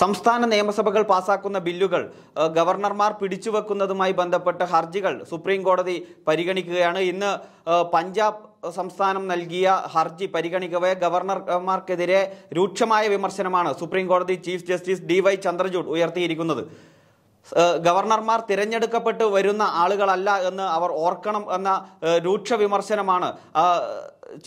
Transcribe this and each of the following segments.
സംസ്ഥാന നിയമസഭകൾ പാസാക്കുന്ന ബില്ലുകൾ ഗവർണർമാർ പിടിച്ചുവെക്കുന്നതുമായി ബന്ധപ്പെട്ട ഹർജികൾ സുപ്രീം കോടതി പരിഗണിക്കുകയാണ് ഇന്ന് പഞ്ചാബ് സംസ്ഥാനം നൽകിയ ഹർജി പരിഗണിക്കവേ ഗവർണർമാർക്കെതിരെ രൂക്ഷമായ വിമർശനമാണ് സുപ്രീം കോടതി chief justice D Y Chandrachud ഉയർത്തിയിരിക്കുന്നത് ഗവർണർമാർ തിരഞ്ഞെടുക്കപ്പെട്ട് വരുന്ന ആളുകളല്ല എന്ന് അവർ ഓർക്കണം എന്ന രൂക്ഷ വിമർശനമാണ്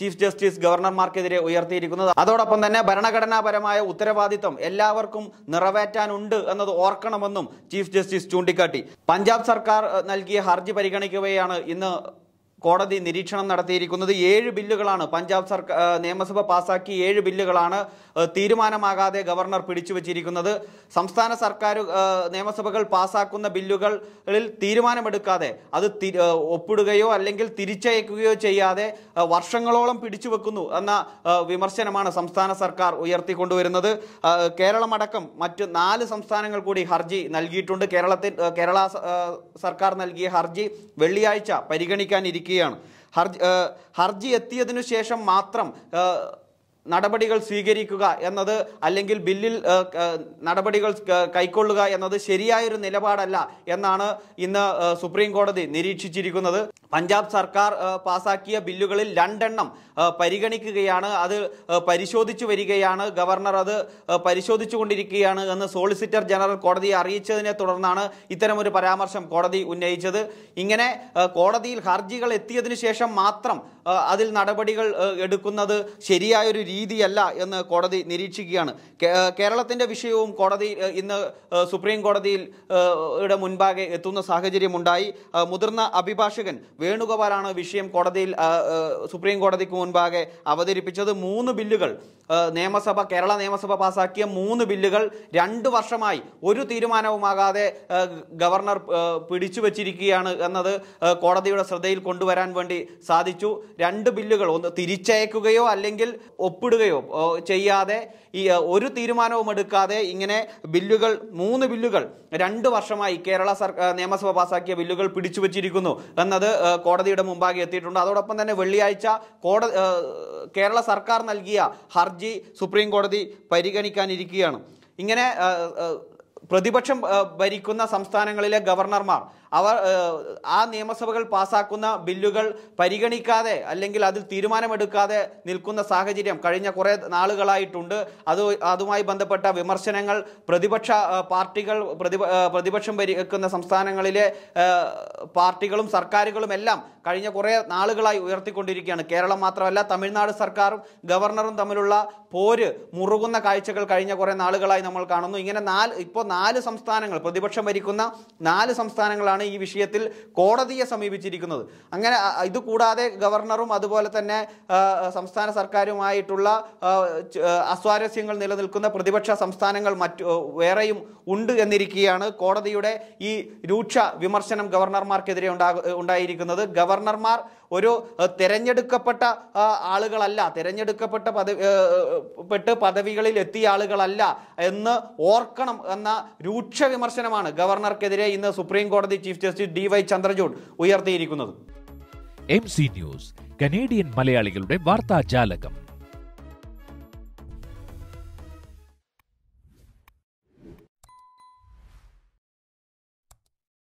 ചീഫ് ജസ്റ്റിസ് ഗവർണർമാർക്കെതിരെ ഉയർത്തിയിരിക്കുന്നത് അതോടൊപ്പം തന്നെ ഭരണഘടനാപരമായ ഉത്തരവാദിത്വം എല്ലാവർക്കും നിറവേറ്റാനുണ്ട് എന്നത് ഓർക്കണമെന്നും ചീഫ് ജസ്റ്റിസ് ചൂണ്ടിക്കാട്ടി പഞ്ചാബ് സർക്കാർ നൽകിയ ഹർജി പരിഗണിക്കുകയാണ് ഇന്ന് കോടതി നിരീക്ഷണം നടത്തിയിരിക്കുന്നത് ഏഴ് ബില്ലുകളാണ് പഞ്ചാബ് സർക്കാർ നിയമസഭ പാസാക്കി ഏഴ് ബില്ലുകളാണ് തീരുമാനമാകാതെ ഗവർണർ പിടിച്ചുവച്ചിരിക്കുന്നത് സംസ്ഥാന സർക്കാർ നിയമസഭകൾ പാസാക്കുന്ന ബില്ലുകളിൽ തീരുമാനമെടുക്കാതെ അത് ഒപ്പിടുകയോ അല്ലെങ്കിൽ തിരിച്ചയക്കുകയോ ചെയ്യാതെ വർഷങ്ങളോളം പിടിച്ചു വെക്കുന്നു എന്ന വിമർശനമാണ് സംസ്ഥാന സർക്കാർ ഉയർത്തിക്കൊണ്ടുവരുന്നത് കേരളമടക്കം മറ്റ് നാല് സംസ്ഥാനങ്ങൾ കൂടി ഹർജി നൽകിയിട്ടുണ്ട് കേരളത്തിൽ കേരള സർക്കാർ നൽകിയ ഹർജി വെള്ളിയാഴ്ച പരിഗണിക്കാനിരിക്കും നൽകുകയാണ് ഹർജി ഹർജി എത്തിയതിനു ശേഷം മാത്രം നടപടികൾ സ്വീകരിക്കുക എന്നത് അല്ലെങ്കിൽ ബില്ലിൽ നടപടികൾ കൈക്കൊള്ളുക എന്നത് ശരിയായൊരു നിലപാടല്ല എന്നാണ് ഇന്ന് സുപ്രീം കോടതി നിരീക്ഷിച്ചിരിക്കുന്നത് പഞ്ചാബ് സർക്കാർ പാസാക്കിയ ബില്ലുകളിൽ രണ്ടെണ്ണം പരിഗണിക്കുകയാണ് അത് പരിശോധിച്ചു വരികയാണ് ഗവർണർ അത് പരിശോധിച്ചുകൊണ്ടിരിക്കുകയാണ് കൊണ്ടിരിക്കുകയാണ് എന്ന് സോളിസിറ്റർ ജനറൽ കോടതിയെ അറിയിച്ചതിനെ തുടർന്നാണ് ഇത്തരമൊരു പരാമർശം കോടതി ഉന്നയിച്ചത് ഇങ്ങനെ കോടതിയിൽ ഹർജികൾ എത്തിയതിനു ശേഷം മാത്രം അതിൽ നടപടികൾ എടുക്കുന്നത് ശരിയായൊരു രീതിയല്ല എന്ന് കോടതി നിരീക്ഷിക്കുകയാണ് കേരളത്തിൻ്റെ വിഷയവും കോടതി ഇന്ന് സുപ്രീം കോടതിയിൽ യുടെ മുൻപാകെ എത്തുന്ന സാഹചര്യമുണ്ടായി മുതിർന്ന അഭിഭാഷകൻ വേണുഗോപാലാണ് വിഷയം കോടതിയിൽ സുപ്രീം കോടതിക്ക് മുൻപാകെ അവതരിപ്പിച്ചത് മൂന്ന് ബില്ലുകൾ നിയമസഭ കേരള നിയമസഭ പാസാക്കിയ മൂന്ന് ബില്ലുകൾ രണ്ട് വർഷമായി ഒരു തീരുമാനവുമാകാതെ ഗവർണർ പിടിച്ചു വച്ചിരിക്കുകയാണ് എന്നത് കോടതിയുടെ ശ്രദ്ധയിൽ കൊണ്ടുവരാൻ വേണ്ടി സാധിച്ചു രണ്ട് ബില്ലുകൾ ഒന്ന് തിരിച്ചയക്കുകയോ അല്ലെങ്കിൽ ഒപ്പ് ഒപ്പിടുകയോ ചെയ്യാതെ ഈ ഒരു തീരുമാനവും എടുക്കാതെ ഇങ്ങനെ ബില്ലുകൾ മൂന്ന് ബില്ലുകൾ രണ്ട് വർഷമായി കേരള സർക്കാർ നിയമസഭ പാസാക്കിയ ബില്ലുകൾ പിടിച്ചു വച്ചിരിക്കുന്നു എന്നത് കോടതിയുടെ മുമ്പാകെ എത്തിയിട്ടുണ്ട് അതോടൊപ്പം തന്നെ വെള്ളിയാഴ്ച കോടതി കേരള സർക്കാർ നൽകിയ ഹർജി സുപ്രീം കോടതി പരിഗണിക്കാനിരിക്കുകയാണ് ഇങ്ങനെ പ്രതിപക്ഷം ഭരിക്കുന്ന സംസ്ഥാനങ്ങളിലെ ഗവർണർമാർ അവർ ആ നിയമസഭകൾ പാസാക്കുന്ന ബില്ലുകൾ പരിഗണിക്കാതെ അല്ലെങ്കിൽ അതിൽ തീരുമാനമെടുക്കാതെ നിൽക്കുന്ന സാഹചര്യം കഴിഞ്ഞ കുറേ നാളുകളായിട്ടുണ്ട് അത് അതുമായി ബന്ധപ്പെട്ട വിമർശനങ്ങൾ പ്രതിപക്ഷ പാർട്ടികൾ പ്രതിപക്ഷം പരിഗക്കുന്ന സംസ്ഥാനങ്ങളിലെ പാർട്ടികളും സർക്കാരുകളും എല്ലാം കഴിഞ്ഞ കുറേ നാളുകളായി ഉയർത്തിക്കൊണ്ടിരിക്കുകയാണ് കേരളം മാത്രമല്ല തമിഴ്നാട് സർക്കാരും ഗവർണറും തമ്മിലുള്ള പോര് മുറുകുന്ന കാഴ്ചകൾ കഴിഞ്ഞ കുറേ നാളുകളായി നമ്മൾ കാണുന്നു ഇങ്ങനെ നാല് ഇപ്പോൾ നാല് സംസ്ഥാനങ്ങൾ പ്രതിപക്ഷം ഭരിക്കുന്ന നാല് സംസ്ഥാനങ്ങളാണ് ഈ വിഷയത്തിൽ കോടതിയെ സമീപിച്ചിരിക്കുന്നത് അങ്ങനെ ഇതുകൂടാതെ കൂടാതെ ഗവർണറും അതുപോലെ തന്നെ സംസ്ഥാന സർക്കാരുമായിട്ടുള്ള അസ്വാരസ്യങ്ങൾ നിലനിൽക്കുന്ന പ്രതിപക്ഷ സംസ്ഥാനങ്ങൾ മറ്റു വേറെയും ഉണ്ട് എന്നിരിക്കുകയാണ് കോടതിയുടെ ഈ രൂക്ഷ വിമർശനം ഗവർണർമാർക്കെതിരെ ഉണ്ടായിരിക്കുന്നത് ഗവർണർമാർ ഒരു തിരഞ്ഞെടുക്കപ്പെട്ട ആളുകളല്ല തിരഞ്ഞെടുക്കപ്പെട്ട പദവി പെട്ട് പദവികളിൽ എത്തിയ ആളുകളല്ല എന്ന് ഓർക്കണം എന്ന രൂക്ഷ വിമർശനമാണ് ഗവർണർക്കെതിരെ ഇന്ന് സുപ്രീം കോടതി chief chief justice D Y Chandrachud ഉയർത്തിയിരിക്കുന്നത് എം സി ന്യൂസ് കനേഡിയൻ മലയാളികളുടെ വാർത്താ ജാലകം